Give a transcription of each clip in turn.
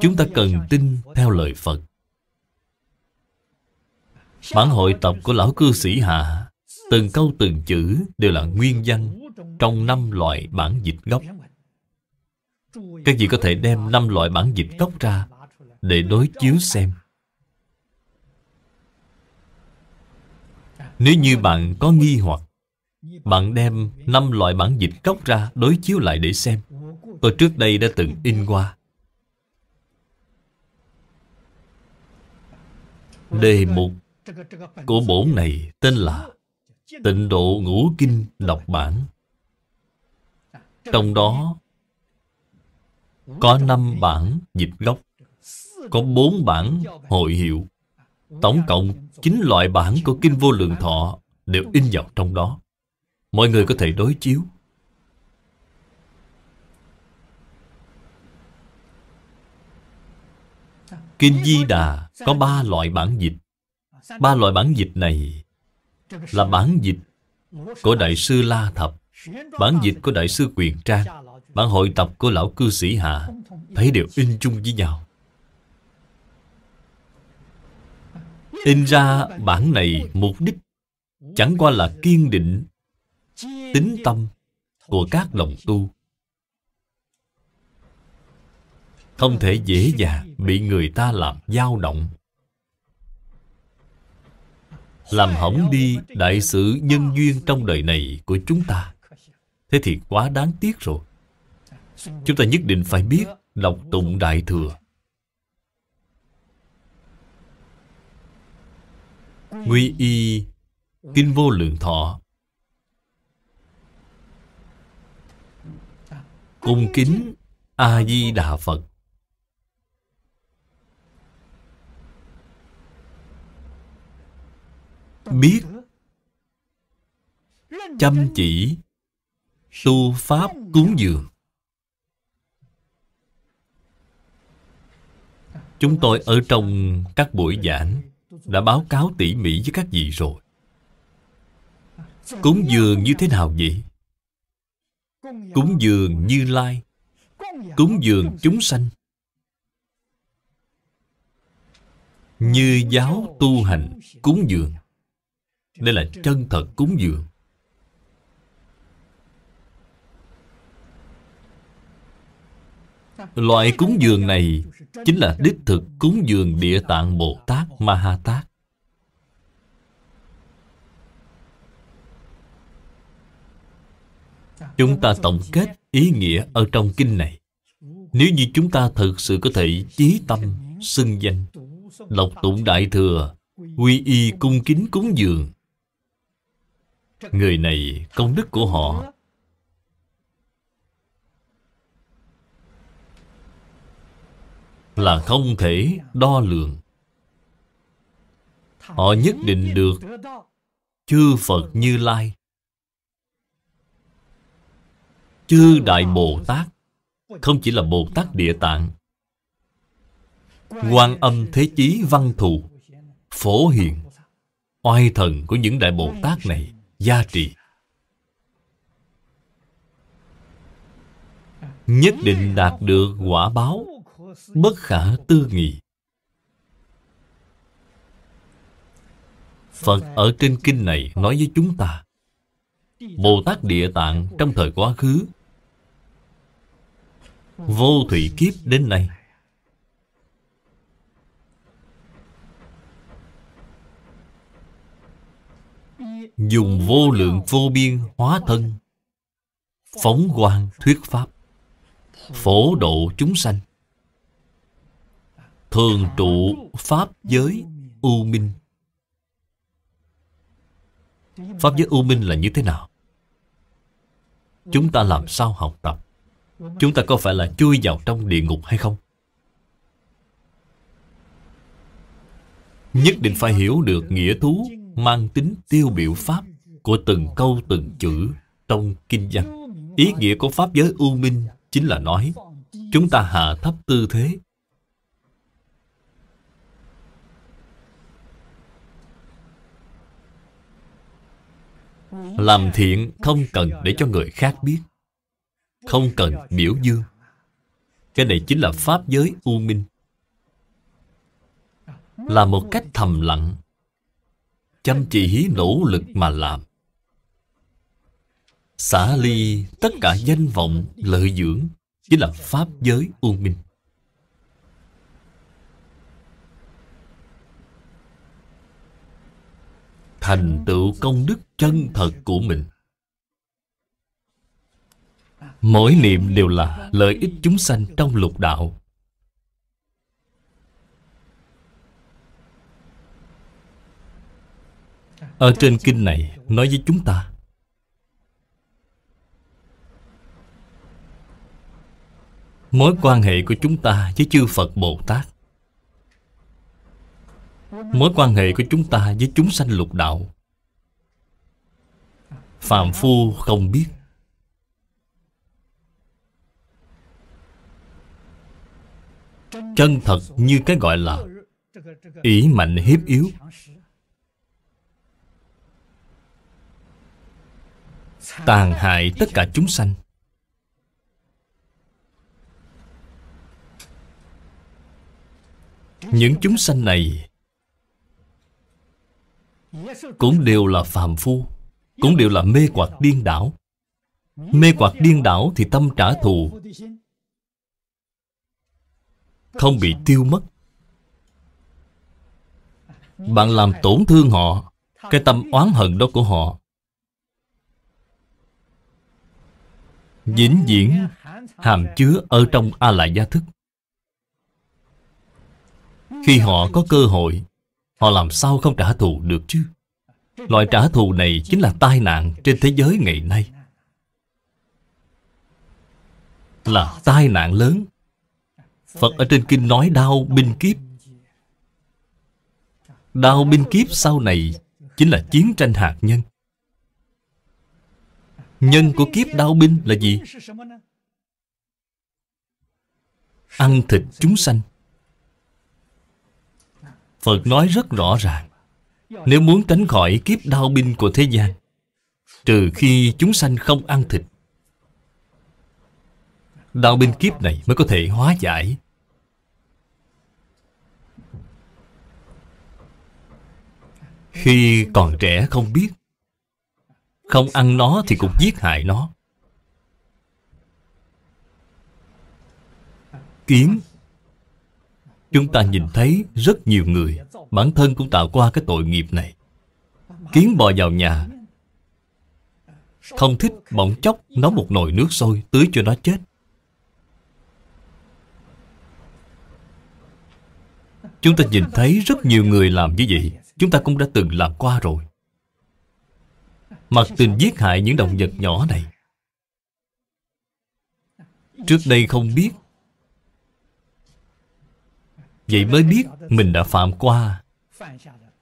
Chúng ta cần tin theo lời Phật Bản hội tập của lão cư sĩ Hạ Từng câu từng chữ đều là nguyên văn Trong năm loại bản dịch gốc Các vị có thể đem năm loại bản dịch gốc ra Để đối chiếu xem Nếu như bạn có nghi hoặc Bạn đem năm loại bản dịch gốc ra đối chiếu lại để xem Tôi trước đây đã từng in qua Đề mục của bổn này tên là Tịnh độ ngũ kinh đọc bản Trong đó Có năm bản dịch gốc Có bốn bản hội hiệu Tổng cộng chín loại bản của Kinh Vô Lượng Thọ Đều in vào trong đó Mọi người có thể đối chiếu Kinh Di Đà có ba loại bản dịch Ba loại bản dịch này Là bản dịch của Đại sư La Thập Bản dịch của Đại sư Quyền Trang Bản hội tập của Lão Cư Sĩ Hạ Thấy đều in chung với nhau In ra bản này mục đích Chẳng qua là kiên định Tính tâm của các đồng tu không thể dễ dàng bị người ta làm dao động làm hỏng đi đại sự nhân duyên trong đời này của chúng ta thế thì quá đáng tiếc rồi chúng ta nhất định phải biết đọc tụng đại thừa quy y kinh vô lượng thọ cung kính a di đà phật biết chăm chỉ tu pháp cúng dường chúng tôi ở trong các buổi giảng đã báo cáo tỉ mỉ với các vị rồi cúng dường như thế nào vậy cúng dường như lai cúng dường chúng sanh như giáo tu hành cúng dường đây là chân thật cúng dường Loại cúng dường này Chính là đích thực cúng dường địa tạng Bồ Tát Ma Ha Tát Chúng ta tổng kết ý nghĩa ở trong kinh này Nếu như chúng ta thực sự có thể chí tâm, xưng danh Đọc tụng đại thừa Quy y cung kính cúng dường Người này công đức của họ Là không thể đo lường Họ nhất định được Chư Phật Như Lai Chư Đại Bồ Tát Không chỉ là Bồ Tát Địa Tạng quan âm thế chí văn thù phổ hiện oai thần của những đại bồ tát này giá trị nhất định đạt được quả báo bất khả tư nghị phật ở trên kinh này nói với chúng ta bồ tát địa tạng trong thời quá khứ vô thủy kiếp đến nay dùng vô lượng vô biên hóa thân phóng quang thuyết pháp phổ độ chúng sanh thường trụ pháp giới u minh pháp giới u minh là như thế nào chúng ta làm sao học tập chúng ta có phải là chui vào trong địa ngục hay không nhất định phải hiểu được nghĩa thú mang tính tiêu biểu pháp của từng câu từng chữ trong kinh văn. Ý nghĩa của pháp giới u minh chính là nói chúng ta hạ thấp tư thế. Làm thiện không cần để cho người khác biết, không cần biểu dương. Cái này chính là pháp giới u minh. Là một cách thầm lặng chăm chỉ nỗ lực mà làm xả ly tất cả danh vọng lợi dưỡng chính là pháp giới u minh thành tựu công đức chân thật của mình mỗi niệm đều là lợi ích chúng sanh trong lục đạo Ở trên kinh này nói với chúng ta Mối quan hệ của chúng ta với chư Phật Bồ Tát Mối quan hệ của chúng ta với chúng sanh lục đạo Phạm Phu không biết Chân thật như cái gọi là ỷ mạnh hiếp yếu tàn hại tất cả chúng sanh những chúng sanh này cũng đều là phàm phu cũng đều là mê hoặc điên đảo mê hoặc điên đảo thì tâm trả thù không bị tiêu mất bạn làm tổn thương họ cái tâm oán hận đó của họ vĩnh viễn hàm chứa ở trong a la gia thức khi họ có cơ hội họ làm sao không trả thù được chứ loại trả thù này chính là tai nạn trên thế giới ngày nay là tai nạn lớn phật ở trên kinh nói đau binh kiếp đau binh kiếp sau này chính là chiến tranh hạt nhân Nhân của kiếp đau binh là gì? Ăn thịt chúng sanh Phật nói rất rõ ràng Nếu muốn tránh khỏi kiếp đau binh của thế gian Trừ khi chúng sanh không ăn thịt Đau binh kiếp này mới có thể hóa giải Khi còn trẻ không biết không ăn nó thì cũng giết hại nó Kiến Chúng ta nhìn thấy rất nhiều người Bản thân cũng tạo qua cái tội nghiệp này Kiến bò vào nhà Không thích bỗng chốc nấu một nồi nước sôi Tưới cho nó chết Chúng ta nhìn thấy rất nhiều người làm như vậy Chúng ta cũng đã từng làm qua rồi Mặc tình giết hại những động vật nhỏ này Trước đây không biết Vậy mới biết mình đã phạm qua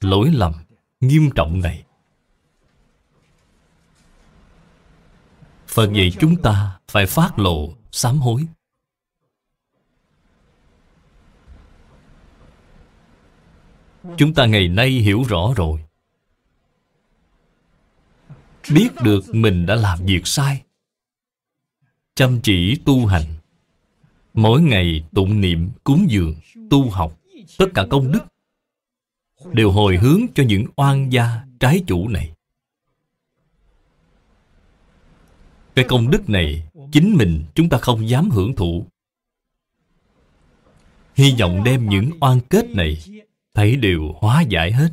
Lỗi lầm nghiêm trọng này Phật vậy chúng ta phải phát lộ sám hối Chúng ta ngày nay hiểu rõ rồi biết được mình đã làm việc sai chăm chỉ tu hành mỗi ngày tụng niệm cúng dường tu học tất cả công đức đều hồi hướng cho những oan gia trái chủ này cái công đức này chính mình chúng ta không dám hưởng thụ hy vọng đem những oan kết này thấy đều hóa giải hết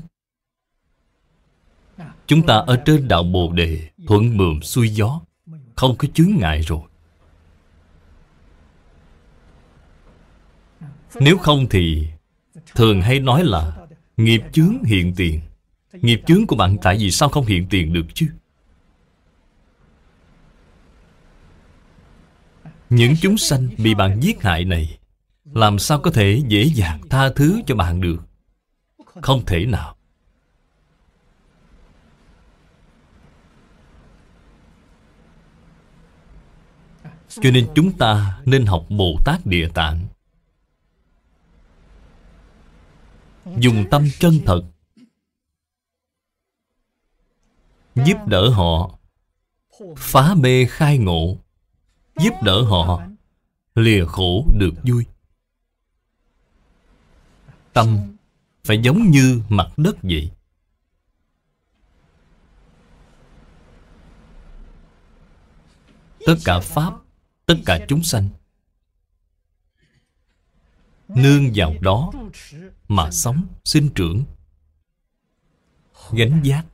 Chúng ta ở trên đạo Bồ Đề Thuận mượm xuôi gió Không có chướng ngại rồi Nếu không thì Thường hay nói là Nghiệp chướng hiện tiền Nghiệp chướng của bạn tại vì sao không hiện tiền được chứ Những chúng sanh bị bạn giết hại này Làm sao có thể dễ dàng tha thứ cho bạn được Không thể nào Cho nên chúng ta nên học Bồ Tát Địa Tạng Dùng tâm chân thật Giúp đỡ họ Phá mê khai ngộ Giúp đỡ họ Lìa khổ được vui Tâm phải giống như mặt đất vậy Tất cả Pháp tất cả chúng sanh Nương vào đó Mà sống, sinh trưởng Gánh giác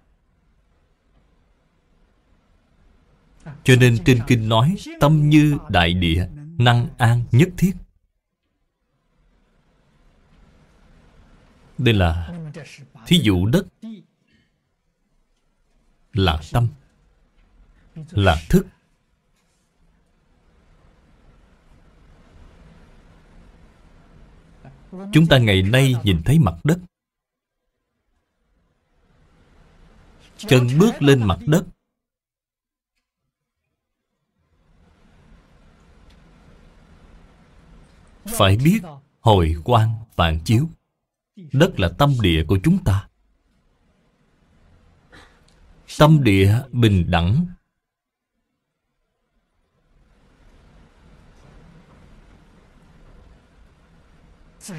Cho nên trên kinh nói Tâm như đại địa Năng an nhất thiết Đây là Thí dụ đất Là tâm Là thức Chúng ta ngày nay nhìn thấy mặt đất Chân bước lên mặt đất Phải biết hồi quan phản chiếu Đất là tâm địa của chúng ta Tâm địa bình đẳng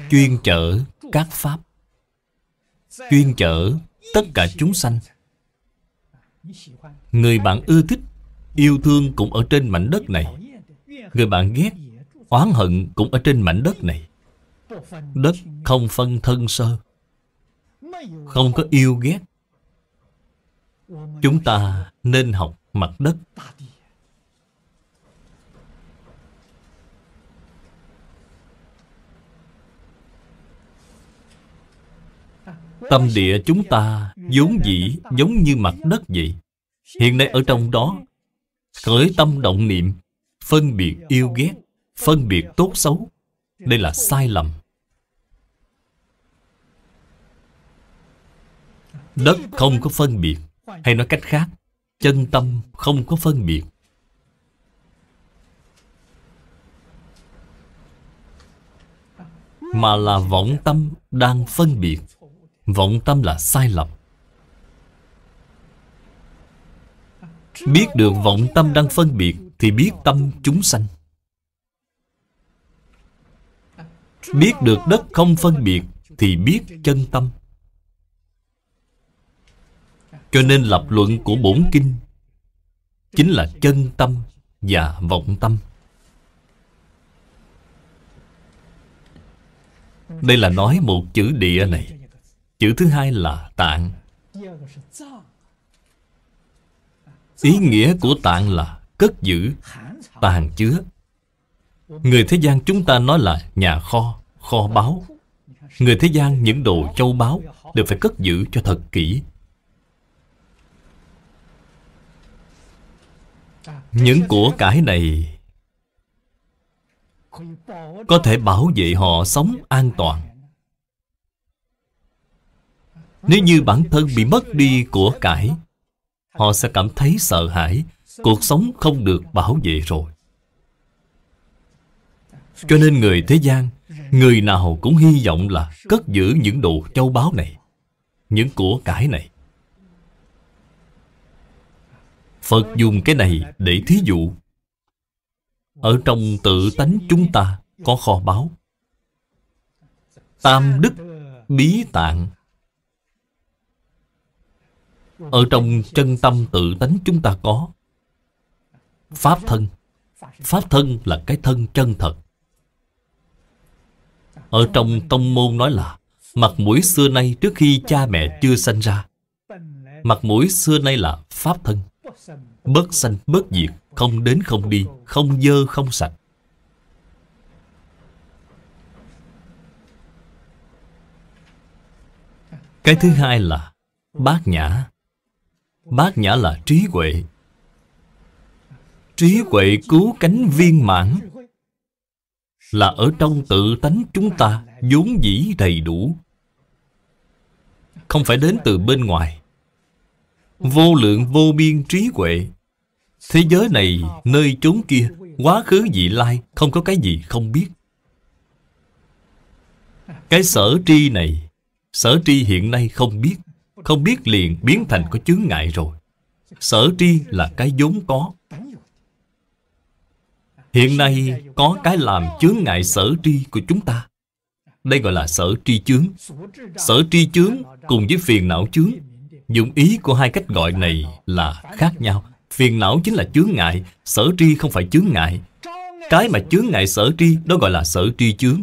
chuyên trở các pháp chuyên trở tất cả chúng sanh người bạn ưa thích yêu thương cũng ở trên mảnh đất này người bạn ghét oán hận cũng ở trên mảnh đất này đất không phân thân sơ không có yêu ghét chúng ta nên học mặt đất Tâm địa chúng ta vốn dĩ giống như mặt đất vậy Hiện nay ở trong đó Khởi tâm động niệm Phân biệt yêu ghét Phân biệt tốt xấu Đây là sai lầm Đất không có phân biệt Hay nói cách khác Chân tâm không có phân biệt Mà là vọng tâm đang phân biệt Vọng tâm là sai lầm Biết được vọng tâm đang phân biệt Thì biết tâm chúng sanh Biết được đất không phân biệt Thì biết chân tâm Cho nên lập luận của bổn kinh Chính là chân tâm và vọng tâm Đây là nói một chữ địa này Chữ thứ hai là tạng Ý nghĩa của tạng là cất giữ, tàng chứa Người thế gian chúng ta nói là nhà kho, kho báu Người thế gian những đồ châu báu đều phải cất giữ cho thật kỹ Những của cải này Có thể bảo vệ họ sống an toàn nếu như bản thân bị mất đi của cải Họ sẽ cảm thấy sợ hãi Cuộc sống không được bảo vệ rồi Cho nên người thế gian Người nào cũng hy vọng là Cất giữ những đồ châu báu này Những của cải này Phật dùng cái này để thí dụ Ở trong tự tánh chúng ta Có kho báu Tam đức bí tạng ở trong chân tâm tự tánh chúng ta có Pháp thân Pháp thân là cái thân chân thật Ở trong tông môn nói là Mặt mũi xưa nay trước khi cha mẹ chưa sanh ra Mặt mũi xưa nay là pháp thân bất sanh bất diệt Không đến không đi Không dơ không sạch Cái thứ hai là Bát nhã Bát nhã là trí huệ Trí huệ cứu cánh viên mãn Là ở trong tự tánh chúng ta vốn dĩ đầy đủ Không phải đến từ bên ngoài Vô lượng vô biên trí huệ Thế giới này, nơi chốn kia Quá khứ dị lai Không có cái gì không biết Cái sở tri này Sở tri hiện nay không biết không biết liền biến thành có chướng ngại rồi Sở tri là cái vốn có Hiện nay có cái làm chướng ngại sở tri của chúng ta Đây gọi là sở tri chướng Sở tri chướng cùng với phiền não chướng Dụng ý của hai cách gọi này là khác nhau Phiền não chính là chướng ngại Sở tri không phải chướng ngại Cái mà chướng ngại sở tri đó gọi là sở tri chướng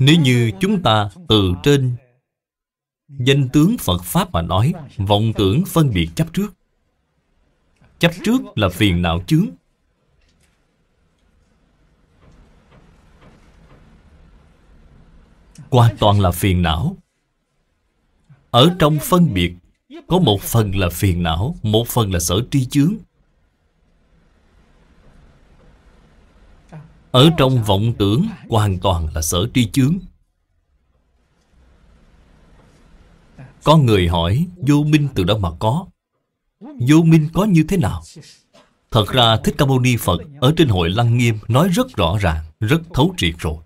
Nếu như chúng ta từ trên danh tướng Phật Pháp mà nói Vọng tưởng phân biệt chấp trước Chấp trước là phiền não chướng hoàn toàn là phiền não Ở trong phân biệt Có một phần là phiền não Một phần là sở tri chướng Ở trong vọng tưởng hoàn toàn là sở tri chướng Có người hỏi vô minh từ đâu mà có Vô minh có như thế nào Thật ra Thích Ca Mâu Ni Phật Ở trên hội Lăng Nghiêm nói rất rõ ràng Rất thấu triệt rồi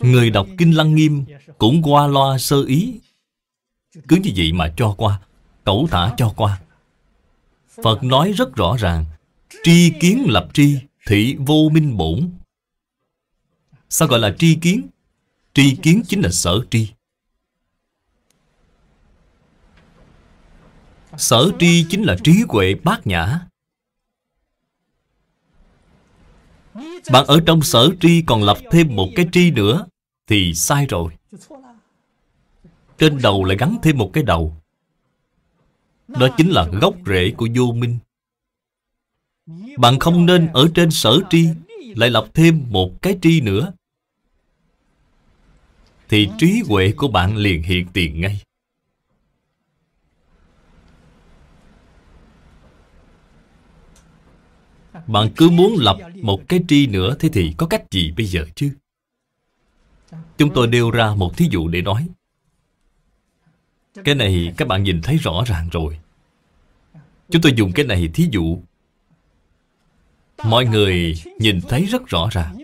Người đọc Kinh Lăng Nghiêm Cũng qua loa sơ ý Cứ như vậy mà cho qua Cẩu thả cho qua Phật nói rất rõ ràng Tri kiến lập tri Thị vô minh bổn Sao gọi là tri kiến? Tri kiến chính là sở tri Sở tri chính là trí huệ bát nhã Bạn ở trong sở tri còn lập thêm một cái tri nữa Thì sai rồi Trên đầu lại gắn thêm một cái đầu Đó chính là gốc rễ của vô minh bạn không nên ở trên sở tri Lại lập thêm một cái tri nữa Thì trí huệ của bạn liền hiện tiền ngay Bạn cứ muốn lập một cái tri nữa Thế thì có cách gì bây giờ chứ Chúng tôi đưa ra một thí dụ để nói Cái này các bạn nhìn thấy rõ ràng rồi Chúng tôi dùng cái này thí dụ Mọi người nhìn thấy rất rõ ràng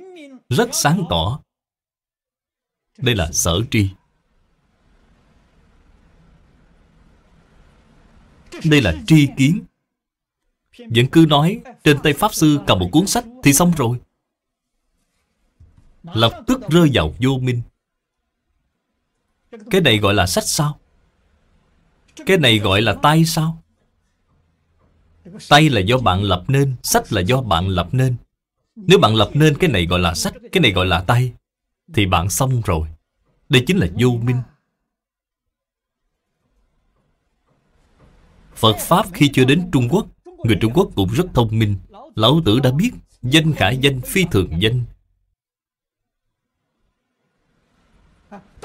Rất sáng tỏ Đây là sở tri Đây là tri kiến Vẫn cứ nói Trên tay Pháp Sư cầm một cuốn sách Thì xong rồi Lập tức rơi vào vô minh Cái này gọi là sách sao Cái này gọi là tay sao Tay là do bạn lập nên Sách là do bạn lập nên Nếu bạn lập nên cái này gọi là sách Cái này gọi là tay Thì bạn xong rồi Đây chính là vô minh Phật Pháp khi chưa đến Trung Quốc Người Trung Quốc cũng rất thông minh Lão tử đã biết Danh khả danh phi thường danh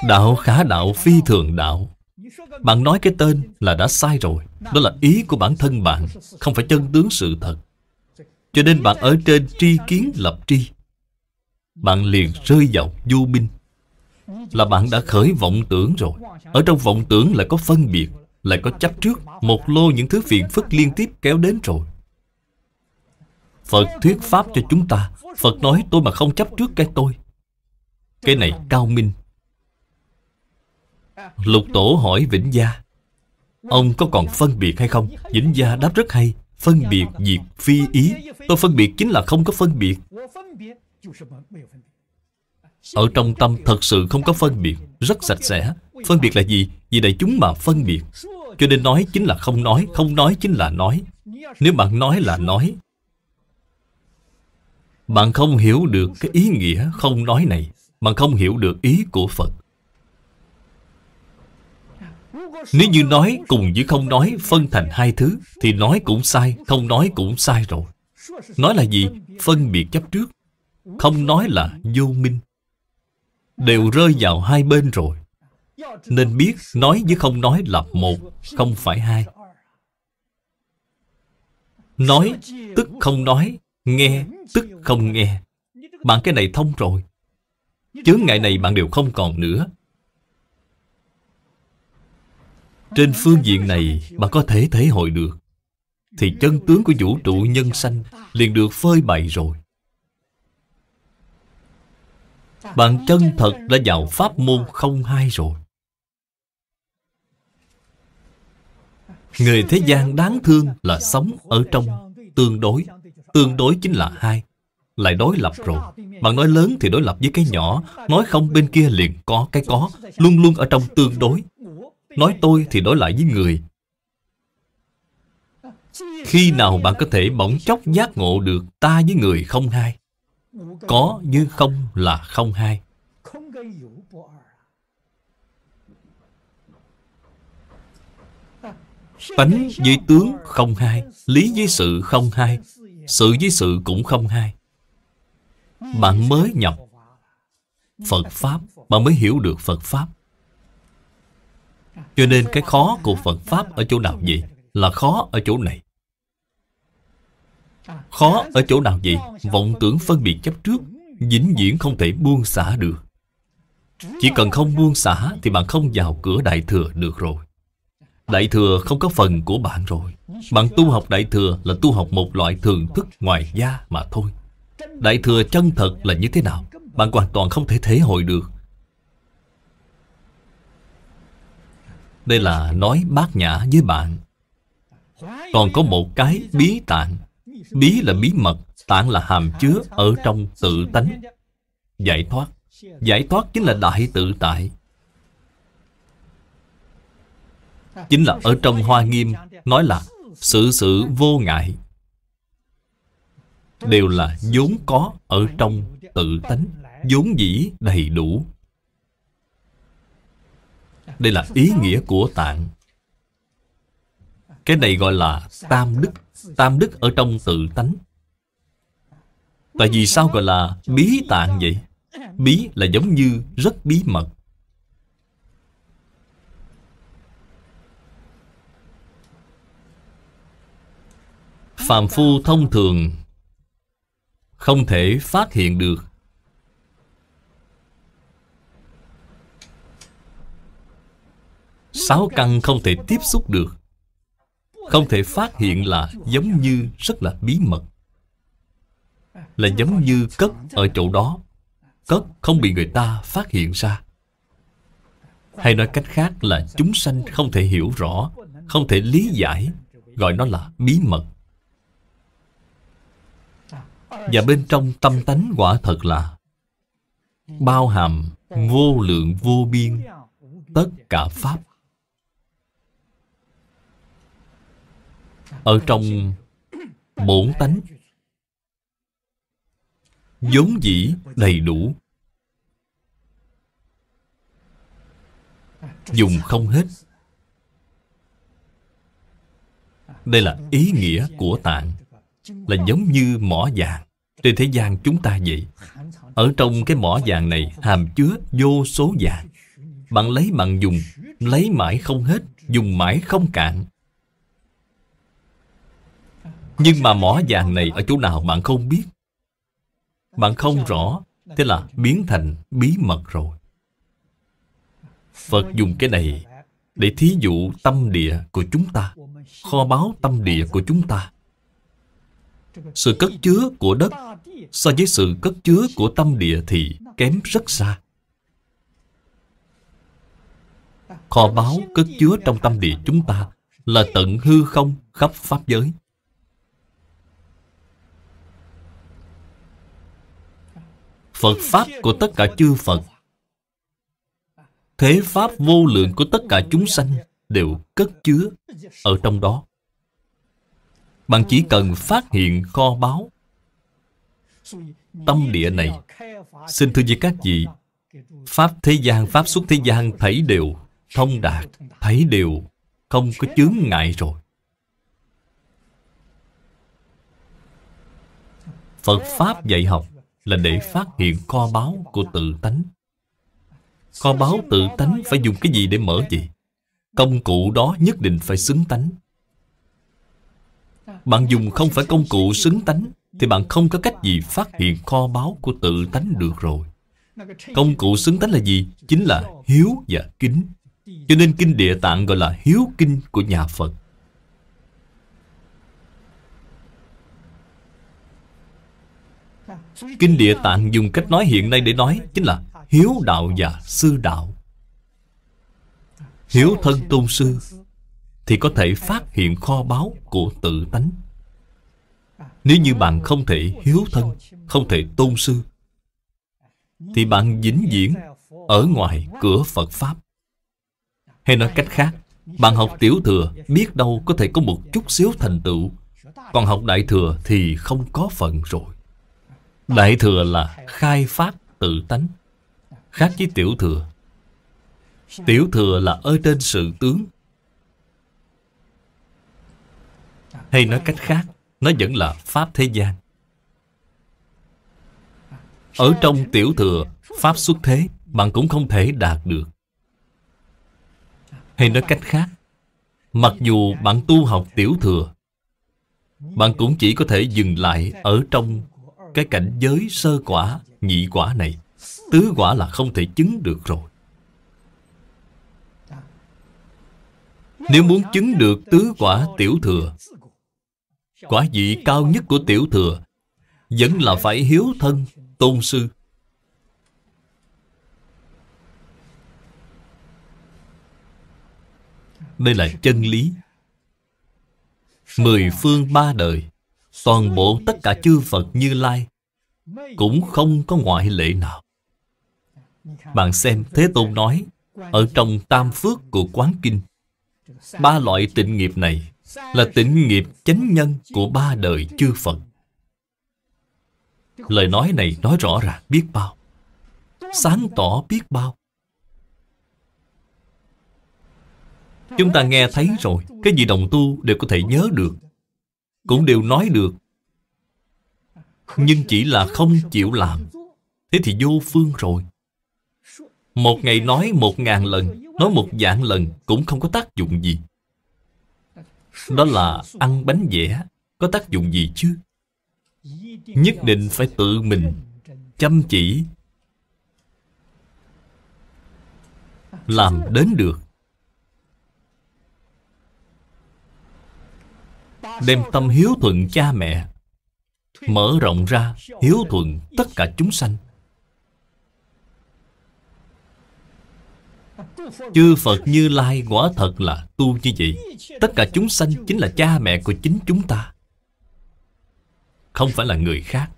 Đạo khả đạo phi thường đạo bạn nói cái tên là đã sai rồi Đó là ý của bản thân bạn Không phải chân tướng sự thật Cho nên bạn ở trên tri kiến lập tri Bạn liền rơi vào du binh Là bạn đã khởi vọng tưởng rồi Ở trong vọng tưởng lại có phân biệt Lại có chấp trước Một lô những thứ phiền phức liên tiếp kéo đến rồi Phật thuyết pháp cho chúng ta Phật nói tôi mà không chấp trước cái tôi Cái này cao minh Lục Tổ hỏi Vĩnh Gia Ông có còn phân biệt hay không? Vĩnh Gia đáp rất hay Phân biệt diệt phi ý Tôi phân biệt chính là không có phân biệt Ở trong tâm thật sự không có phân biệt Rất sạch sẽ Phân biệt là gì? Vì đại chúng mà phân biệt Cho nên nói chính là không nói Không nói chính là nói Nếu bạn nói là nói Bạn không hiểu được cái ý nghĩa không nói này Bạn không hiểu được ý của Phật nếu như nói cùng với không nói phân thành hai thứ Thì nói cũng sai, không nói cũng sai rồi Nói là gì? Phân biệt chấp trước Không nói là vô minh Đều rơi vào hai bên rồi Nên biết nói với không nói là một Không phải hai Nói tức không nói Nghe tức không nghe Bạn cái này thông rồi Chướng ngại này bạn đều không còn nữa Trên phương diện này Bạn có thể thể hội được Thì chân tướng của vũ trụ nhân sanh Liền được phơi bày rồi Bạn chân thật đã vào pháp môn không hai rồi Người thế gian đáng thương là sống ở trong tương đối Tương đối chính là hai Lại đối lập rồi Bạn nói lớn thì đối lập với cái nhỏ Nói không bên kia liền có cái có Luôn luôn ở trong tương đối Nói tôi thì đối lại với người Khi nào bạn có thể bỗng chốc giác ngộ được ta với người không hai Có như không là không hai Tánh với tướng không hai Lý với sự không hai Sự với sự cũng không hai Bạn mới nhập Phật Pháp Bạn mới hiểu được Phật Pháp cho nên cái khó của Phật Pháp ở chỗ nào vậy? Là khó ở chỗ này Khó ở chỗ nào vậy? Vọng tưởng phân biệt chấp trước vĩnh viễn không thể buông xả được Chỉ cần không buông xả Thì bạn không vào cửa Đại Thừa được rồi Đại Thừa không có phần của bạn rồi Bạn tu học Đại Thừa là tu học một loại thường thức ngoài da mà thôi Đại Thừa chân thật là như thế nào Bạn hoàn toàn không thể thể hội được Đây là nói bát nhã với bạn Còn có một cái bí tạng Bí là bí mật Tạng là hàm chứa ở trong tự tánh Giải thoát Giải thoát chính là đại tự tại Chính là ở trong Hoa Nghiêm Nói là sự sự vô ngại Đều là vốn có ở trong tự tánh vốn dĩ đầy đủ đây là ý nghĩa của tạng Cái này gọi là tam đức Tam đức ở trong tự tánh Tại vì sao gọi là bí tạng vậy? Bí là giống như rất bí mật phàm phu thông thường không thể phát hiện được sáu căn không thể tiếp xúc được không thể phát hiện là giống như rất là bí mật là giống như cất ở chỗ đó cất không bị người ta phát hiện ra hay nói cách khác là chúng sanh không thể hiểu rõ không thể lý giải gọi nó là bí mật và bên trong tâm tánh quả thật là bao hàm vô lượng vô biên tất cả pháp Ở trong bổn tánh vốn dĩ đầy đủ dùng không hết đây là ý nghĩa của tạng là giống như mỏ vàng trên thế gian chúng ta vậy ở trong cái mỏ vàng này hàm chứa vô số vàng bạn lấy bạn dùng lấy mãi không hết dùng mãi không cạn nhưng mà mỏ vàng này ở chỗ nào bạn không biết Bạn không rõ Thế là biến thành bí mật rồi Phật dùng cái này Để thí dụ tâm địa của chúng ta Kho báo tâm địa của chúng ta Sự cất chứa của đất So với sự cất chứa của tâm địa thì kém rất xa Kho báo cất chứa trong tâm địa chúng ta Là tận hư không khắp Pháp giới Phật Pháp của tất cả chư Phật Thế Pháp vô lượng của tất cả chúng sanh Đều cất chứa ở trong đó Bạn chỉ cần phát hiện kho báo Tâm địa này Xin thưa với các vị Pháp thế gian, Pháp xuất thế gian thấy đều Thông đạt, thấy đều Không có chướng ngại rồi Phật Pháp dạy học là để phát hiện kho báu của tự tánh. Kho báu tự tánh phải dùng cái gì để mở gì? Công cụ đó nhất định phải xứng tánh. Bạn dùng không phải công cụ xứng tánh thì bạn không có cách gì phát hiện kho báu của tự tánh được rồi. Công cụ xứng tánh là gì? Chính là hiếu và kính. Cho nên kinh địa tạng gọi là hiếu kinh của nhà Phật. Kinh địa tạng dùng cách nói hiện nay để nói Chính là hiếu đạo và sư đạo Hiếu thân tôn sư Thì có thể phát hiện kho báu của tự tánh Nếu như bạn không thể hiếu thân Không thể tôn sư Thì bạn vĩnh viễn Ở ngoài cửa Phật Pháp Hay nói cách khác Bạn học tiểu thừa Biết đâu có thể có một chút xíu thành tựu Còn học đại thừa thì không có phận rồi Đại thừa là khai phát tự tánh Khác với tiểu thừa Tiểu thừa là ở trên sự tướng Hay nói cách khác Nó vẫn là pháp thế gian Ở trong tiểu thừa Pháp xuất thế Bạn cũng không thể đạt được Hay nói cách khác Mặc dù bạn tu học tiểu thừa Bạn cũng chỉ có thể dừng lại Ở trong cái cảnh giới sơ quả, nhị quả này Tứ quả là không thể chứng được rồi Nếu muốn chứng được tứ quả tiểu thừa Quả vị cao nhất của tiểu thừa Vẫn là phải hiếu thân tôn sư Đây là chân lý Mười phương ba đời Toàn bộ tất cả chư Phật Như Lai Cũng không có ngoại lệ nào Bạn xem Thế Tôn nói Ở trong tam phước của Quán Kinh Ba loại tịnh nghiệp này Là tịnh nghiệp chánh nhân Của ba đời chư Phật Lời nói này nói rõ ràng biết bao Sáng tỏ biết bao Chúng ta nghe thấy rồi Cái gì đồng tu đều có thể nhớ được cũng đều nói được nhưng chỉ là không chịu làm thế thì vô phương rồi một ngày nói một ngàn lần nói một vạn lần cũng không có tác dụng gì đó là ăn bánh vẽ có tác dụng gì chứ nhất định phải tự mình chăm chỉ làm đến được Đem tâm hiếu thuận cha mẹ Mở rộng ra hiếu thuận tất cả chúng sanh Chư Phật Như Lai quả thật là tu như vậy Tất cả chúng sanh chính là cha mẹ của chính chúng ta Không phải là người khác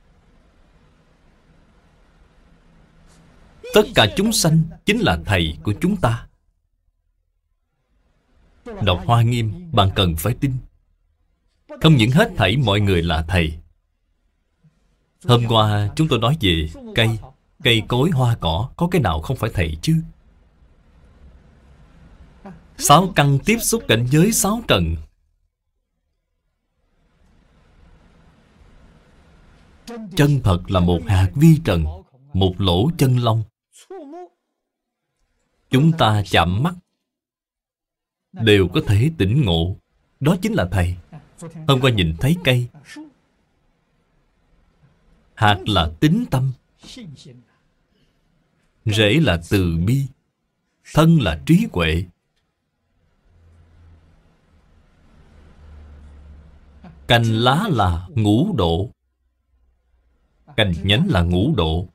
Tất cả chúng sanh chính là thầy của chúng ta Đọc Hoa Nghiêm bạn cần phải tin không những hết thảy mọi người là thầy Hôm qua chúng tôi nói về cây Cây cối hoa cỏ Có cái nào không phải thầy chứ Sáu căn tiếp xúc cảnh giới sáu trần Chân thật là một hạt vi trần Một lỗ chân lông Chúng ta chạm mắt Đều có thể tỉnh ngộ Đó chính là Thầy Hôm qua nhìn thấy cây Hạt là tính tâm Rễ là từ bi Thân là trí huệ Cành lá là ngũ độ Cành nhánh là ngũ độ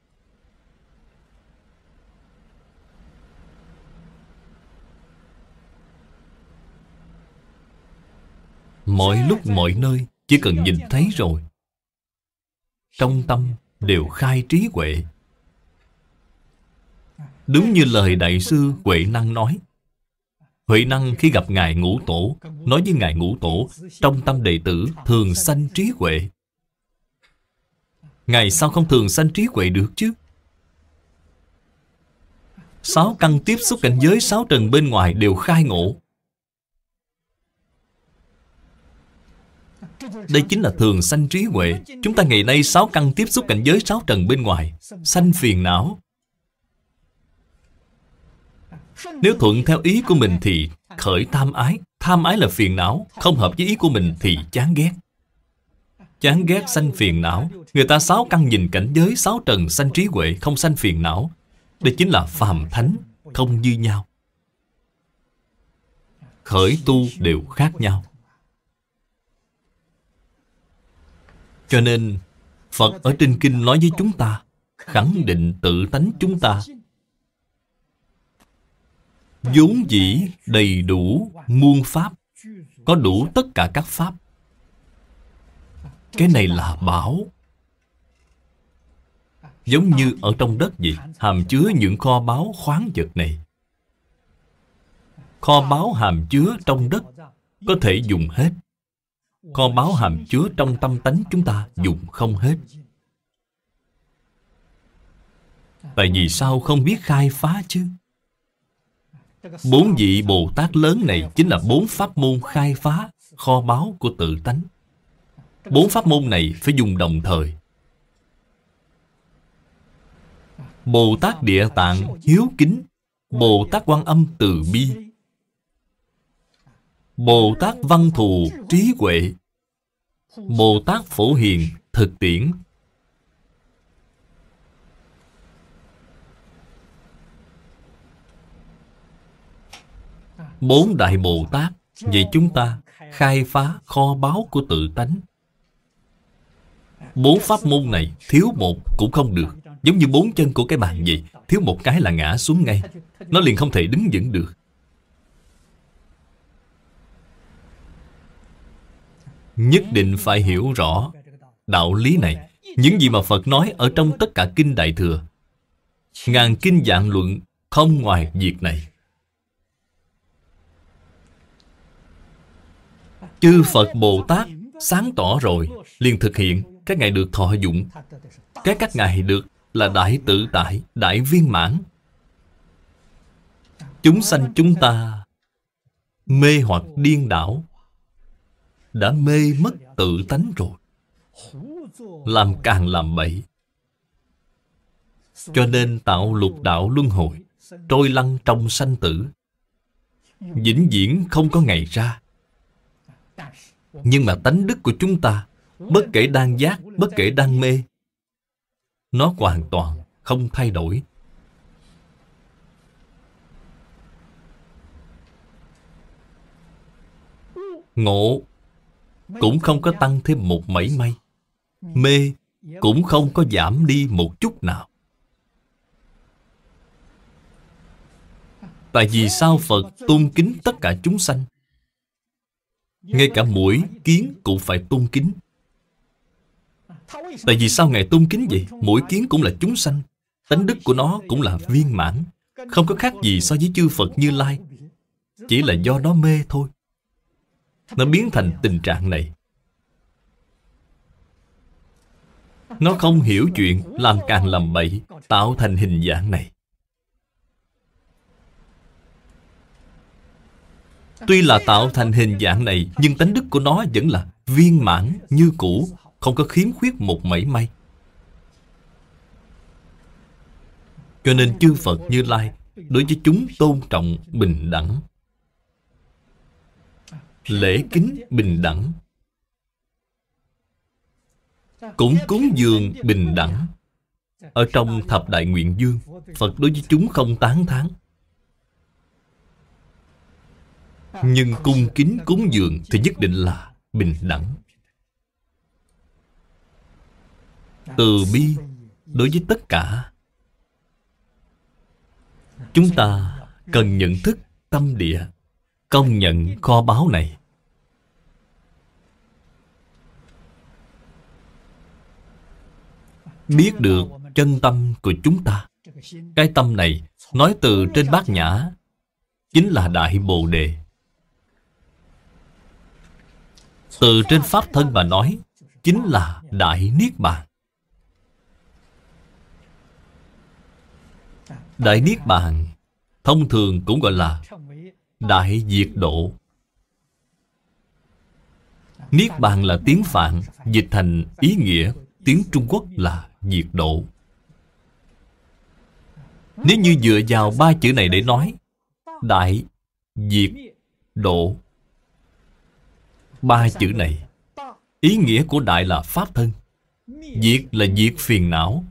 Mọi lúc mọi nơi Chỉ cần nhìn thấy rồi Trong tâm đều khai trí huệ Đúng như lời Đại sư Huệ Năng nói Huệ Năng khi gặp Ngài Ngũ Tổ Nói với Ngài Ngũ Tổ Trong tâm đệ tử thường sanh trí huệ Ngài sao không thường sanh trí huệ được chứ Sáu căn tiếp xúc cảnh giới Sáu trần bên ngoài đều khai ngộ Đây chính là thường sanh trí huệ Chúng ta ngày nay sáu căn tiếp xúc cảnh giới sáu trần bên ngoài Sanh phiền não Nếu thuận theo ý của mình thì khởi tham ái Tham ái là phiền não Không hợp với ý của mình thì chán ghét Chán ghét sanh phiền não Người ta sáu căn nhìn cảnh giới sáu trần sanh trí huệ Không sanh phiền não Đây chính là phàm thánh Không như nhau Khởi tu đều khác nhau Cho nên Phật ở trên kinh nói với chúng ta Khẳng định tự tánh chúng ta vốn dĩ đầy đủ muôn pháp có đủ tất cả các pháp cái này là bảo giống như ở trong đất vậy hàm chứa những kho báo khoáng vật này kho báo hàm chứa trong đất có thể dùng hết kho báu hàm chứa trong tâm tánh chúng ta dùng không hết tại vì sao không biết khai phá chứ bốn vị bồ tát lớn này chính là bốn pháp môn khai phá kho báu của tự tánh bốn pháp môn này phải dùng đồng thời bồ tát địa tạng hiếu kính bồ tát quan âm từ bi Bồ Tát Văn Thù Trí Huệ Bồ Tát Phổ Hiền Thực Tiễn Bốn Đại Bồ Tát Vì chúng ta khai phá kho báu của tự tánh Bốn pháp môn này thiếu một cũng không được Giống như bốn chân của cái bàn vậy Thiếu một cái là ngã xuống ngay Nó liền không thể đứng vững được nhất định phải hiểu rõ đạo lý này những gì mà phật nói ở trong tất cả kinh đại thừa ngàn kinh dạng luận không ngoài việc này chư phật bồ tát sáng tỏ rồi liền thực hiện các ngài được thọ dụng cái các ngài được là đại tự tại đại viên mãn chúng sanh chúng ta mê hoặc điên đảo đã mê mất tự tánh rồi làm càng làm bậy cho nên tạo lục đạo luân hồi trôi lăn trong sanh tử vĩnh viễn không có ngày ra nhưng mà tánh đức của chúng ta bất kể đang giác bất kể đang mê nó hoàn toàn không thay đổi ngộ cũng không có tăng thêm một mảy may mê cũng không có giảm đi một chút nào tại vì sao phật tôn kính tất cả chúng sanh ngay cả mũi kiến cũng phải tôn kính tại vì sao ngài tôn kính vậy mũi kiến cũng là chúng sanh tánh đức của nó cũng là viên mãn không có khác gì so với chư phật như lai chỉ là do nó mê thôi nó biến thành tình trạng này Nó không hiểu chuyện Làm càng làm bậy Tạo thành hình dạng này Tuy là tạo thành hình dạng này Nhưng tánh đức của nó vẫn là viên mãn như cũ Không có khiếm khuyết một mảy may Cho nên chư Phật Như Lai Đối với chúng tôn trọng bình đẳng lễ kính bình đẳng cũng cúng dường bình đẳng ở trong thập đại nguyện dương phật đối với chúng không tán thán nhưng cung kính cúng dường thì nhất định là bình đẳng từ bi đối với tất cả chúng ta cần nhận thức tâm địa công nhận kho báu này biết được chân tâm của chúng ta cái tâm này nói từ trên bát nhã chính là đại bồ đề từ trên pháp thân mà nói chính là đại niết bàn đại niết bàn thông thường cũng gọi là Đại diệt độ Niết bàn là tiếng Phạn Dịch thành ý nghĩa Tiếng Trung Quốc là diệt độ Nếu như dựa vào ba chữ này để nói Đại Diệt Độ Ba chữ này Ý nghĩa của đại là pháp thân Diệt là diệt phiền não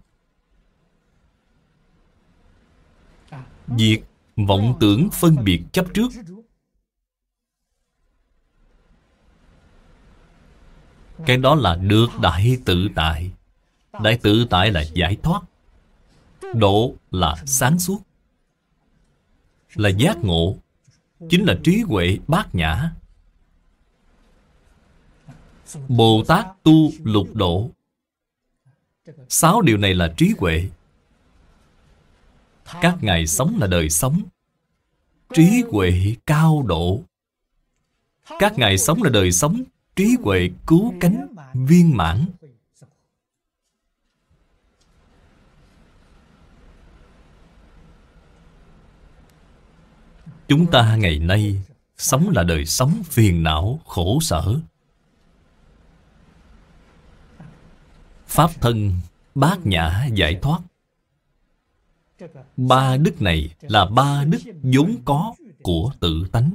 Diệt vọng tưởng phân biệt chấp trước cái đó là được đại tự tại đại tự tại là giải thoát độ là sáng suốt là giác ngộ chính là trí huệ bát nhã bồ tát tu lục độ sáu điều này là trí huệ các ngài sống là đời sống trí huệ cao độ các ngài sống là đời sống trí huệ cứu cánh viên mãn chúng ta ngày nay sống là đời sống phiền não khổ sở pháp thân bát nhã giải thoát Ba đức này là ba đức vốn có của tự tánh.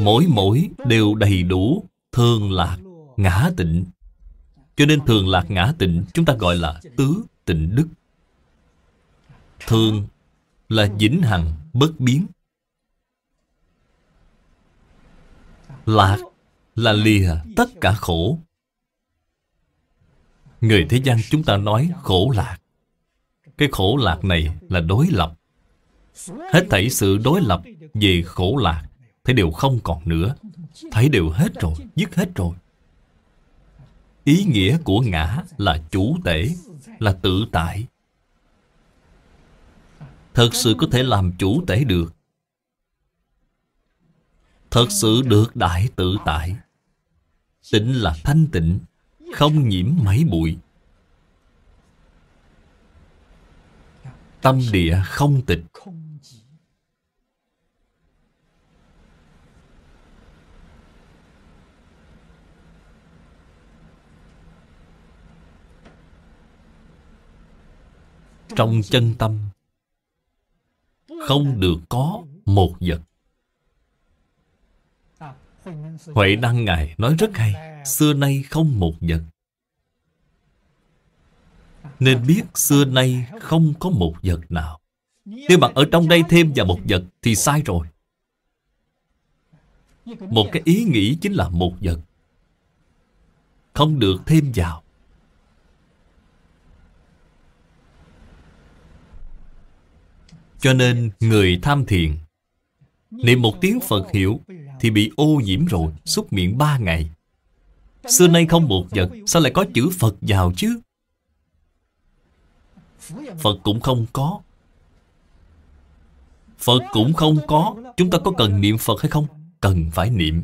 Mỗi mỗi đều đầy đủ thường lạc, ngã tịnh. Cho nên thường lạc ngã tịnh chúng ta gọi là tứ tịnh đức. Thường là vĩnh hằng bất biến. Lạc là lìa tất cả khổ Người thế gian chúng ta nói khổ lạc Cái khổ lạc này là đối lập Hết thảy sự đối lập về khổ lạc Thấy đều không còn nữa Thấy đều hết rồi, dứt hết rồi Ý nghĩa của ngã là chủ tể Là tự tại Thật sự có thể làm chủ tể được Thật sự được đại tự tại Tịnh là thanh tịnh không nhiễm mấy bụi Tâm địa không tịch Trong chân tâm Không được có một vật Huệ Đăng Ngài nói rất hay Xưa nay không một vật Nên biết xưa nay không có một vật nào Nếu bạn ở trong đây thêm vào một vật Thì sai rồi Một cái ý nghĩ chính là một vật Không được thêm vào Cho nên người tham thiền Niệm một tiếng Phật hiểu thì bị ô nhiễm rồi, xúc miệng ba ngày. Xưa nay không một vật, sao lại có chữ Phật vào chứ? Phật cũng không có. Phật cũng không có. Chúng ta có cần niệm Phật hay không? Cần phải niệm.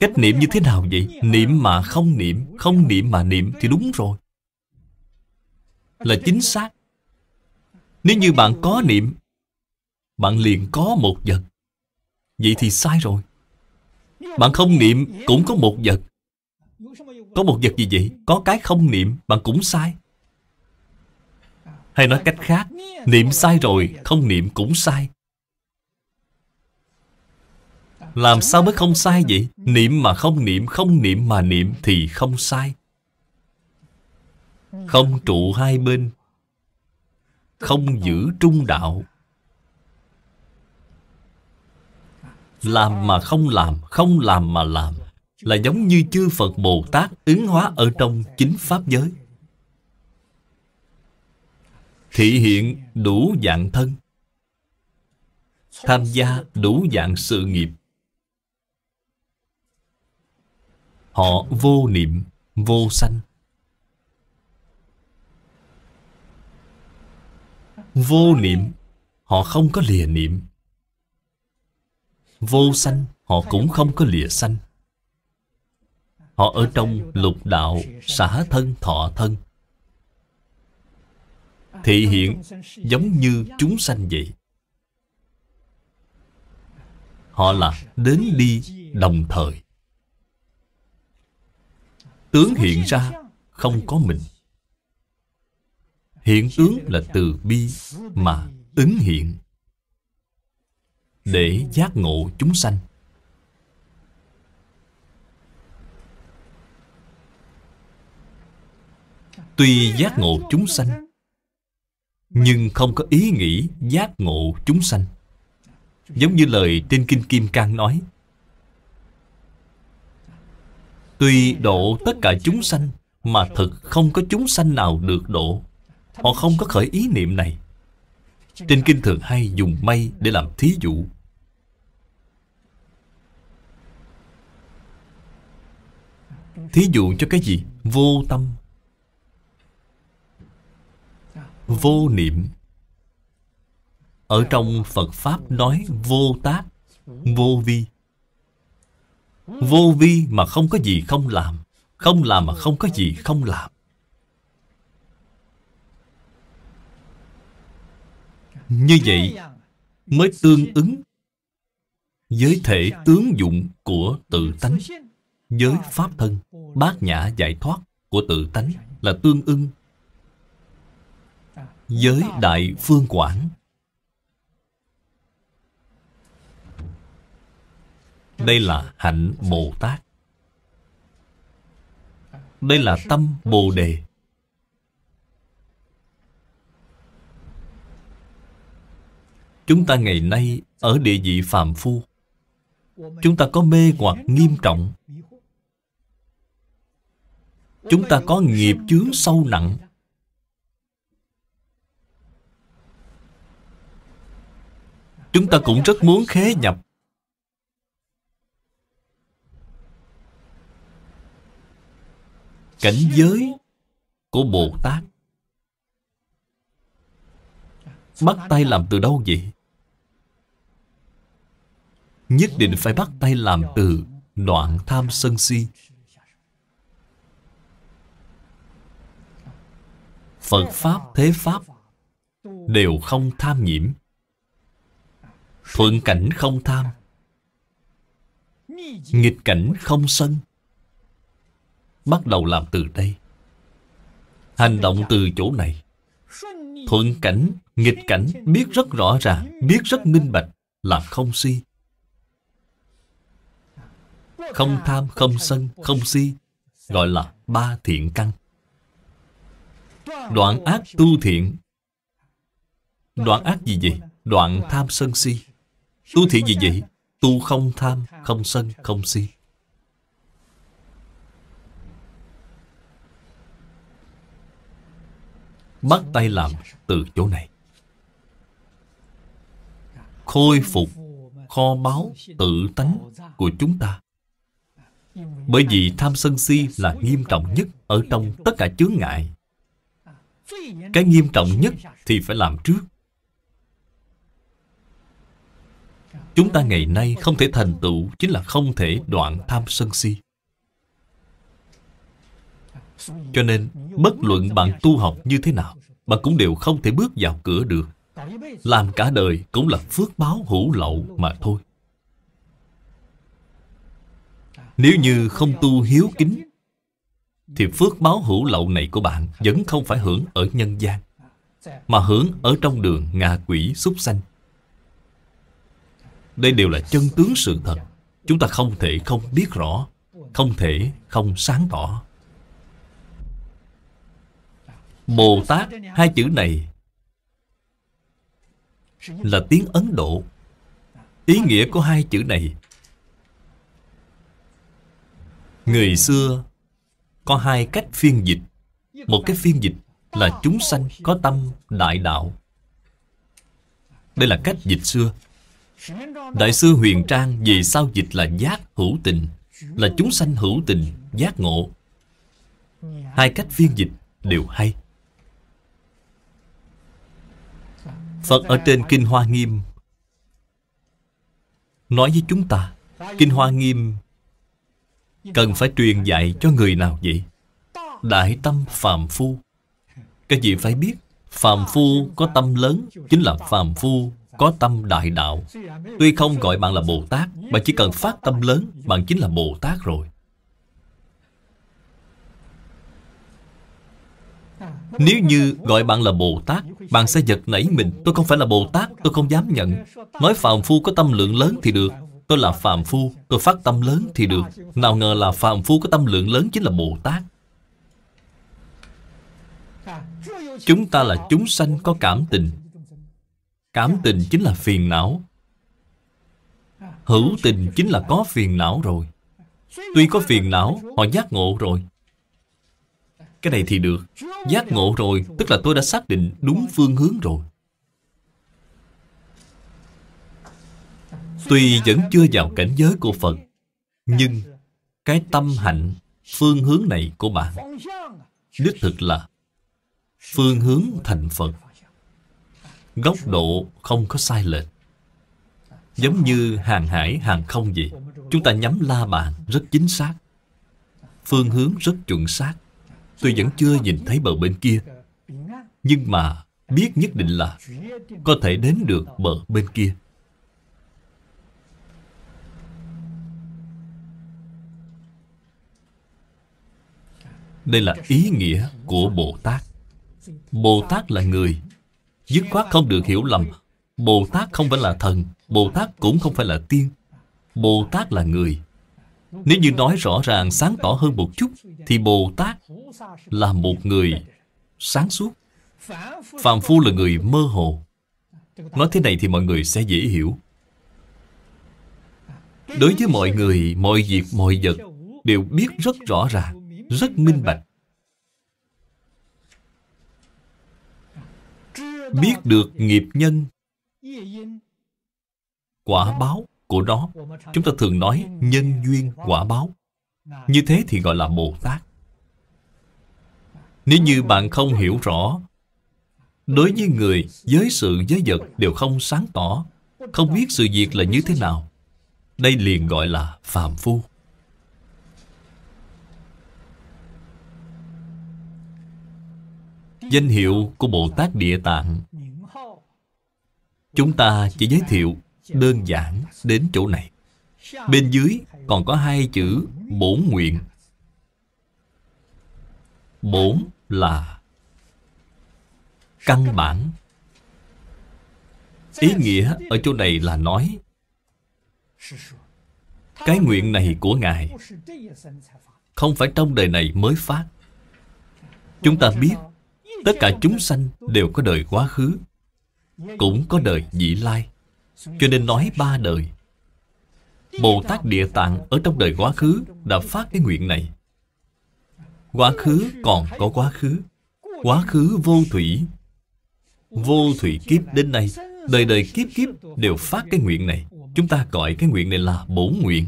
Cách niệm như thế nào vậy? Niệm mà không niệm, không niệm mà niệm thì đúng rồi. Là chính xác. Nếu như bạn có niệm, bạn liền có một vật. Vậy thì sai rồi Bạn không niệm cũng có một vật Có một vật gì vậy Có cái không niệm bạn cũng sai Hay nói cách khác Niệm sai rồi Không niệm cũng sai Làm sao mới không sai vậy Niệm mà không niệm Không niệm mà niệm thì không sai Không trụ hai bên Không giữ trung đạo Làm mà không làm, không làm mà làm Là giống như chư Phật Bồ Tát ứng hóa ở trong chính Pháp giới Thị hiện đủ dạng thân Tham gia đủ dạng sự nghiệp Họ vô niệm, vô sanh Vô niệm Họ không có lìa niệm vô sanh họ cũng không có lìa sanh họ ở trong lục đạo xả thân thọ thân thị hiện giống như chúng sanh vậy họ là đến đi đồng thời tướng hiện ra không có mình hiện tướng là từ bi mà ứng hiện để giác ngộ chúng sanh. Tuy giác ngộ chúng sanh, nhưng không có ý nghĩ giác ngộ chúng sanh. Giống như lời trên Kinh Kim Cang nói, Tuy độ tất cả chúng sanh mà thực không có chúng sanh nào được độ. Họ không có khởi ý niệm này. Trên kinh thường hay dùng mây để làm thí dụ Thí dụ cho cái gì? Vô tâm Vô niệm Ở trong Phật Pháp nói vô tác Vô vi Vô vi mà không có gì không làm Không làm mà không có gì không làm Như vậy mới tương ứng với thể tướng dụng của tự tánh với pháp thân, bát nhã giải thoát của tự tánh là tương ưng với đại phương quảng. Đây là hạnh Bồ Tát. Đây là tâm Bồ Đề. Chúng ta ngày nay ở địa vị phàm phu Chúng ta có mê hoặc nghiêm trọng chúng ta có nghiệp chướng sâu nặng chúng ta cũng rất muốn khế nhập cảnh giới của bồ tát bắt tay làm từ đâu vậy nhất định phải bắt tay làm từ đoạn tham sân si Phật Pháp, Thế Pháp Đều không tham nhiễm Thuận cảnh không tham Nghịch cảnh không sân Bắt đầu làm từ đây Hành động từ chỗ này Thuận cảnh, nghịch cảnh Biết rất rõ ràng, biết rất minh bạch là không si Không tham, không sân, không si Gọi là ba thiện căn Đoạn ác tu thiện Đoạn ác gì vậy? Đoạn tham sân si Tu thiện gì vậy? Tu không tham, không sân, không si Bắt tay làm từ chỗ này Khôi phục kho báu tự tánh của chúng ta Bởi vì tham sân si là nghiêm trọng nhất Ở trong tất cả chướng ngại cái nghiêm trọng nhất thì phải làm trước Chúng ta ngày nay không thể thành tựu Chính là không thể đoạn tham sân si Cho nên bất luận bạn tu học như thế nào Bạn cũng đều không thể bước vào cửa được Làm cả đời cũng là phước báo hữu lậu mà thôi Nếu như không tu hiếu kính thì phước báo hữu lậu này của bạn Vẫn không phải hưởng ở nhân gian Mà hưởng ở trong đường ngạ quỷ súc sanh Đây đều là chân tướng sự thật Chúng ta không thể không biết rõ Không thể không sáng tỏ Bồ Tát hai chữ này Là tiếng Ấn Độ Ý nghĩa của hai chữ này Người xưa có hai cách phiên dịch. Một cái phiên dịch là chúng sanh có tâm đại đạo. Đây là cách dịch xưa. Đại sư Huyền Trang vì sao dịch là giác hữu tình, là chúng sanh hữu tình, giác ngộ. Hai cách phiên dịch đều hay. Phật ở trên Kinh Hoa Nghiêm nói với chúng ta, Kinh Hoa Nghiêm Cần phải truyền dạy cho người nào vậy? Đại tâm phàm phu cái gì phải biết Phàm phu có tâm lớn Chính là phàm phu có tâm đại đạo Tuy không gọi bạn là Bồ Tát mà chỉ cần phát tâm lớn Bạn chính là Bồ Tát rồi Nếu như gọi bạn là Bồ Tát Bạn sẽ giật nảy mình Tôi không phải là Bồ Tát Tôi không dám nhận Nói phàm phu có tâm lượng lớn thì được Tôi là phàm phu Tôi phát tâm lớn thì được Nào ngờ là phàm phu có tâm lượng lớn chính là Bồ Tát Chúng ta là chúng sanh có cảm tình Cảm tình chính là phiền não Hữu tình chính là có phiền não rồi Tuy có phiền não Họ giác ngộ rồi Cái này thì được Giác ngộ rồi Tức là tôi đã xác định đúng phương hướng rồi Tuy vẫn chưa vào cảnh giới của Phật Nhưng cái tâm hạnh phương hướng này của bạn Đích thực là phương hướng thành Phật Góc độ không có sai lệch Giống như hàng hải, hàng không vậy Chúng ta nhắm la bàn rất chính xác Phương hướng rất chuẩn xác Tôi vẫn chưa nhìn thấy bờ bên kia Nhưng mà biết nhất định là Có thể đến được bờ bên kia Đây là ý nghĩa của Bồ Tát Bồ Tát là người Dứt khoát không được hiểu lầm Bồ Tát không phải là thần Bồ Tát cũng không phải là tiên Bồ Tát là người Nếu như nói rõ ràng sáng tỏ hơn một chút Thì Bồ Tát là một người sáng suốt Phạm Phu là người mơ hồ Nói thế này thì mọi người sẽ dễ hiểu Đối với mọi người, mọi việc, mọi vật Đều biết rất rõ ràng rất minh bạch. Biết được nghiệp nhân, quả báo của nó, chúng ta thường nói nhân duyên quả báo. Như thế thì gọi là Bồ Tát. Nếu như bạn không hiểu rõ, đối với người, giới sự, giới vật đều không sáng tỏ, không biết sự việc là như thế nào, đây liền gọi là phàm phu. Danh hiệu của Bồ Tát Địa Tạng Chúng ta chỉ giới thiệu đơn giản đến chỗ này Bên dưới còn có hai chữ bổn nguyện Bổn là căn bản Ý nghĩa ở chỗ này là nói Cái nguyện này của Ngài Không phải trong đời này mới phát Chúng ta biết Tất cả chúng sanh đều có đời quá khứ Cũng có đời vị lai Cho nên nói ba đời Bồ Tát Địa Tạng ở trong đời quá khứ đã phát cái nguyện này Quá khứ còn có quá khứ Quá khứ vô thủy Vô thủy kiếp đến nay Đời đời kiếp kiếp đều phát cái nguyện này Chúng ta gọi cái nguyện này là bổ nguyện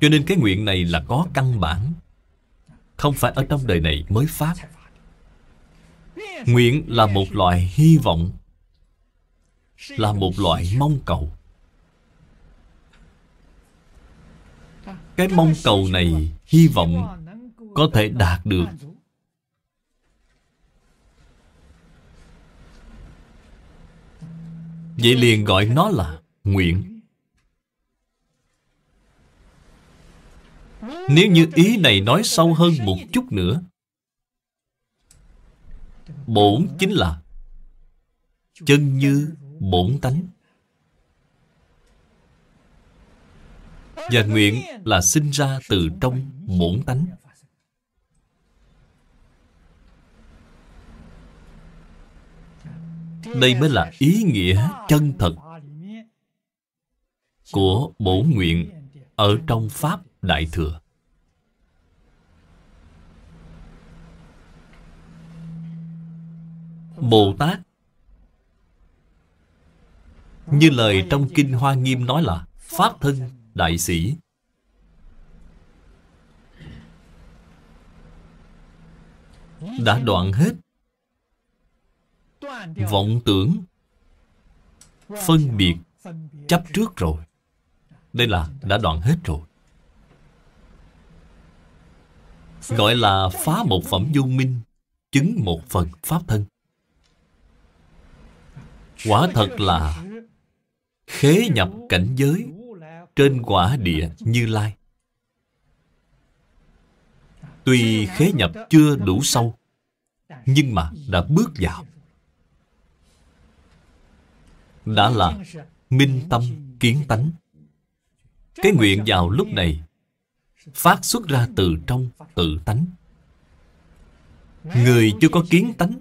Cho nên cái nguyện này là có căn bản Không phải ở trong đời này mới phát Nguyện là một loại hy vọng Là một loại mong cầu Cái mong cầu này Hy vọng có thể đạt được Vậy liền gọi nó là nguyện Nếu như ý này nói sâu hơn một chút nữa Bổn chính là Chân như bổn tánh Và nguyện là sinh ra từ trong bổn tánh Đây mới là ý nghĩa chân thật Của bổn nguyện Ở trong Pháp Đại Thừa Bồ Tát Như lời trong Kinh Hoa Nghiêm nói là Pháp thân đại sĩ Đã đoạn hết Vọng tưởng Phân biệt Chấp trước rồi Đây là đã đoạn hết rồi Gọi là phá một phẩm vô minh Chứng một phần pháp thân Quả thật là khế nhập cảnh giới trên quả địa Như Lai. Tuy khế nhập chưa đủ sâu, nhưng mà đã bước vào. Đã là minh tâm kiến tánh. Cái nguyện vào lúc này phát xuất ra từ trong tự tánh. Người chưa có kiến tánh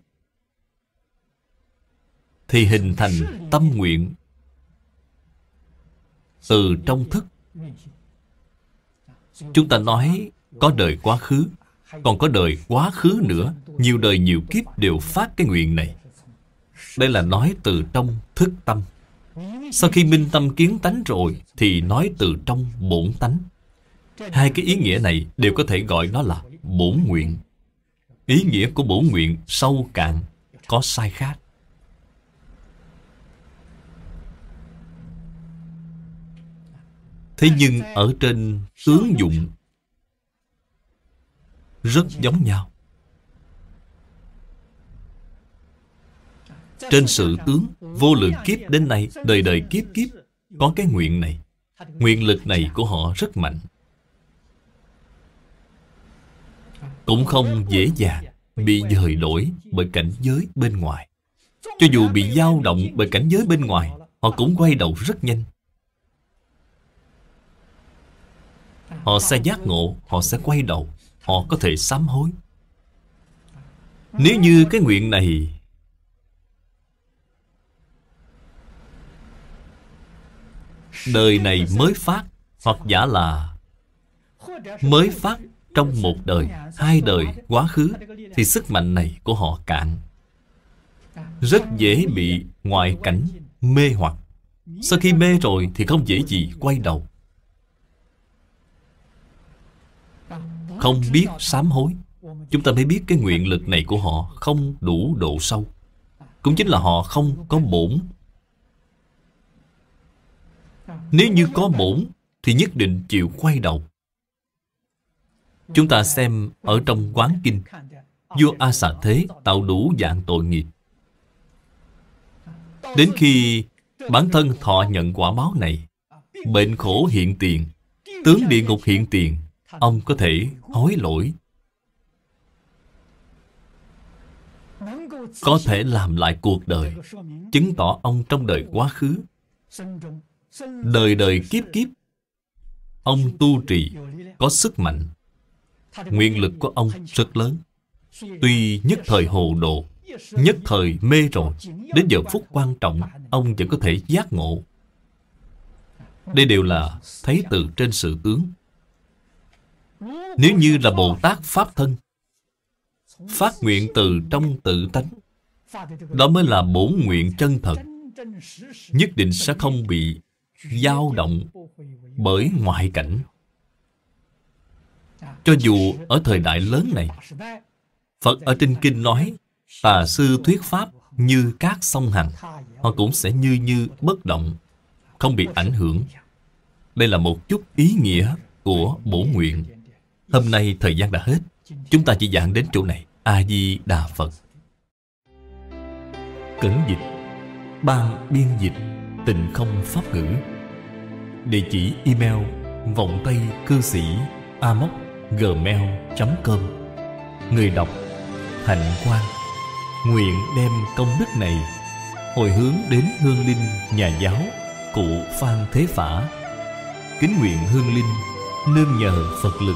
thì hình thành tâm nguyện từ trong thức chúng ta nói có đời quá khứ còn có đời quá khứ nữa nhiều đời nhiều kiếp đều phát cái nguyện này đây là nói từ trong thức tâm sau khi minh tâm kiến tánh rồi thì nói từ trong bổn tánh hai cái ý nghĩa này đều có thể gọi nó là bổn nguyện ý nghĩa của bổn nguyện sâu cạn có sai khác Thế nhưng ở trên tướng dụng rất giống nhau. Trên sự tướng, vô lượng kiếp đến nay, đời đời kiếp kiếp, có cái nguyện này. Nguyện lực này của họ rất mạnh. Cũng không dễ dàng bị dời đổi bởi cảnh giới bên ngoài. Cho dù bị dao động bởi cảnh giới bên ngoài, họ cũng quay đầu rất nhanh. Họ sẽ giác ngộ, họ sẽ quay đầu, họ có thể sám hối. Nếu như cái nguyện này đời này mới phát hoặc giả là mới phát trong một đời, hai đời, quá khứ thì sức mạnh này của họ cạn. Rất dễ bị ngoại cảnh mê hoặc. Sau khi mê rồi thì không dễ gì quay đầu. không biết sám hối chúng ta mới biết cái nguyện lực này của họ không đủ độ sâu cũng chính là họ không có bổn nếu như có bổn thì nhất định chịu quay đầu chúng ta xem ở trong quán kinh vua a xà thế tạo đủ dạng tội nghiệp đến khi bản thân thọ nhận quả báo này bệnh khổ hiện tiền tướng địa ngục hiện tiền ông có thể hối lỗi có thể làm lại cuộc đời chứng tỏ ông trong đời quá khứ đời đời kiếp kiếp ông tu trì có sức mạnh nguyên lực của ông rất lớn tuy nhất thời hồ đồ nhất thời mê rồi đến giờ phút quan trọng ông vẫn có thể giác ngộ đây đều là thấy từ trên sự tướng nếu như là Bồ Tát Pháp Thân Phát nguyện từ trong tự tánh Đó mới là bổ nguyện chân thật Nhất định sẽ không bị dao động bởi ngoại cảnh Cho dù ở thời đại lớn này Phật ở trên kinh nói Tà sư thuyết pháp như các sông hằng Họ cũng sẽ như như bất động Không bị ảnh hưởng Đây là một chút ý nghĩa của bổ nguyện Hôm nay thời gian đã hết Chúng ta chỉ giảng đến chỗ này A-di-đà Phật Cẩn dịch Ban biên dịch Tình không pháp ngữ Địa chỉ email Vọng tay cư sĩ amoc gmail.com Người đọc Hạnh Quan. Nguyện đem công đức này Hồi hướng đến hương linh nhà giáo Cụ Phan Thế Phả Kính nguyện hương linh Nương nhờ Phật lực